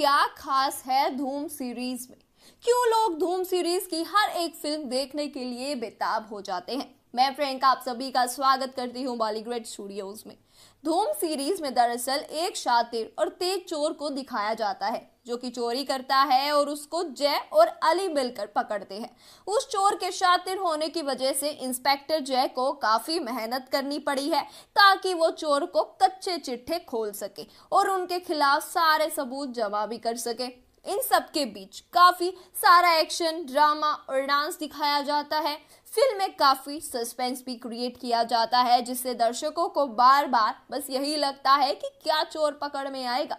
क्या खास है धूम सीरीज में क्यों लोग धूम सीरीज की हर एक फिल्म देखने के लिए बेताब हो जाते हैं मैं प्रियंका आप सभी का स्वागत करती हूं बॉलीग्रेड स्टूडियोज में धूम सीरीज में दरअसल एक शातिर और तेज चोर को दिखाया जाता है जो कि चोरी करता है और उसको जय और अली मिलकर पकड़ते हैं उस चोर के शातिर होने की वजह से इंस्पेक्टर जय को काफी मेहनत करनी पड़ी है ताकि वो चोर को कच्चे चिट्ठे खोल सके और उनके खिलाफ सारे सबूत जमा भी कर सके इन सब के बीच काफ़ी सारा एक्शन ड्रामा और डांस दिखाया जाता है फिल्म में काफ़ी सस्पेंस भी क्रिएट किया जाता है जिससे दर्शकों को बार बार बस यही लगता है कि क्या चोर पकड़ में आएगा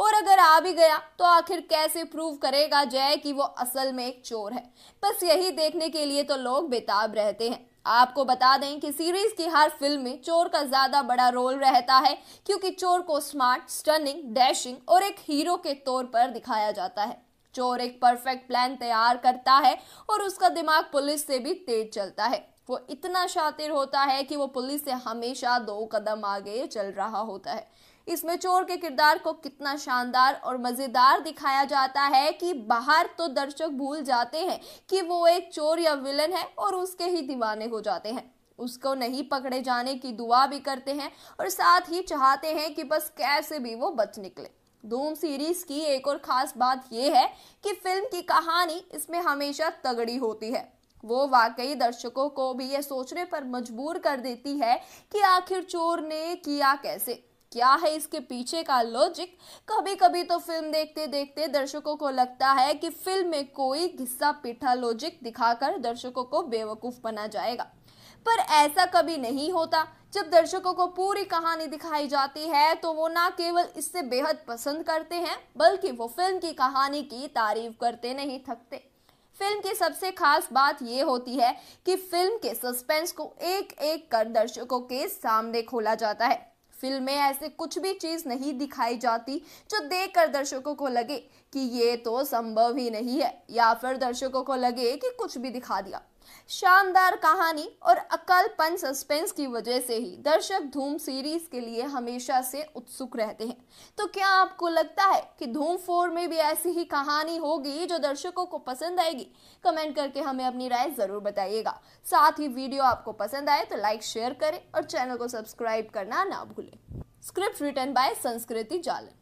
और अगर आ भी गया तो आखिर कैसे प्रूव करेगा जय कि वो असल में एक चोर है बस यही देखने के लिए तो लोग बेताब रहते हैं आपको बता दें कि सीरीज की हर फिल्म में चोर का ज्यादा बड़ा रोल रहता है क्योंकि चोर को स्मार्ट स्टनिंग डैशिंग और एक हीरो के तौर पर दिखाया जाता है चोर एक परफेक्ट प्लान तैयार करता है और उसका दिमाग पुलिस से भी तेज चलता है वो इतना शातिर होता है कि वो पुलिस से हमेशा दो कदम आगे चल रहा होता है इसमें चोर के किरदार को कितना शानदार और मज़ेदार दिखाया जाता है कि बाहर तो दर्शक भूल जाते हैं कि वो एक चोर या विलन है और उसके ही दीवाने हो जाते हैं उसको नहीं पकड़े जाने की दुआ भी करते हैं और साथ ही चाहते हैं कि बस कैसे भी वो बच निकले धूम सीरीज की एक और खास बात यह है कि फिल्म की कहानी इसमें हमेशा तगड़ी होती है वो वाकई दर्शकों को भी यह सोचने पर मजबूर कर देती है कि आखिर चोर ने किया कैसे क्या है इसके पीछे का लॉजिक कभी कभी तो फिल्म देखते देखते दर्शकों को लगता है कि फिल्म में कोई घिस्सा पीठा लॉजिक दिखाकर दर्शकों को बेवकूफ बना जाएगा पर ऐसा कभी नहीं होता जब दर्शकों को पूरी कहानी दिखाई जाती है तो वो ना केवल इससे बेहद पसंद करते हैं बल्कि वो फिल्म की कहानी की तारीफ करते नहीं थकते फिल्म की सबसे खास बात ये होती है कि फिल्म के सस्पेंस को एक एक कर दर्शकों के सामने खोला जाता है फिल्म में ऐसे कुछ भी चीज़ नहीं दिखाई जाती जो देख कर दर्शकों को लगे कि ये तो संभव ही नहीं है या फिर दर्शकों को लगे कि कुछ भी दिखा दिया शानदार कहानी और अकलपन सस्पेंस की वजह से ही दर्शक धूम सीरीज के लिए हमेशा से उत्सुक रहते हैं तो क्या आपको लगता है कि धूम फोर में भी ऐसी ही कहानी होगी जो दर्शकों को पसंद आएगी कमेंट करके हमें अपनी राय जरूर बताइएगा साथ ही वीडियो आपको पसंद आए तो लाइक शेयर करें और चैनल को सब्सक्राइब करना ना भूलें स्क्रिप्ट रिटर्न बाय संस्कृति जालन